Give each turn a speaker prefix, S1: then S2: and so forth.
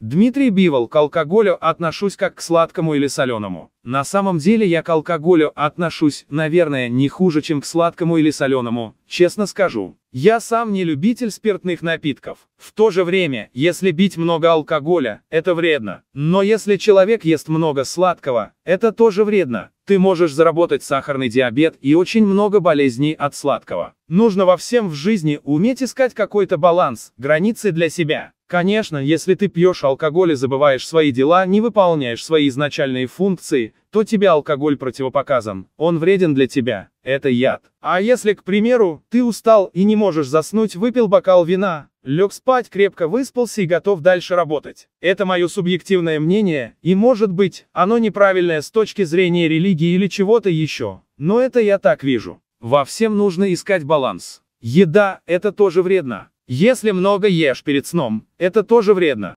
S1: Дмитрий Бивол, к алкоголю отношусь как к сладкому или соленому. На самом деле я к алкоголю отношусь, наверное, не хуже, чем к сладкому или соленому, честно скажу. Я сам не любитель спиртных напитков. В то же время, если бить много алкоголя, это вредно. Но если человек ест много сладкого, это тоже вредно. Ты можешь заработать сахарный диабет и очень много болезней от сладкого. Нужно во всем в жизни уметь искать какой-то баланс, границы для себя. Конечно, если ты пьешь алкоголь и забываешь свои дела, не выполняешь свои изначальные функции, то тебе алкоголь противопоказан, он вреден для тебя, это яд. А если, к примеру, ты устал и не можешь заснуть, выпил бокал вина, лег спать, крепко выспался и готов дальше работать. Это мое субъективное мнение, и может быть, оно неправильное с точки зрения религии или чего-то еще, но это я так вижу. Во всем нужно искать баланс. Еда – это тоже вредно. Если много ешь перед сном, это тоже вредно.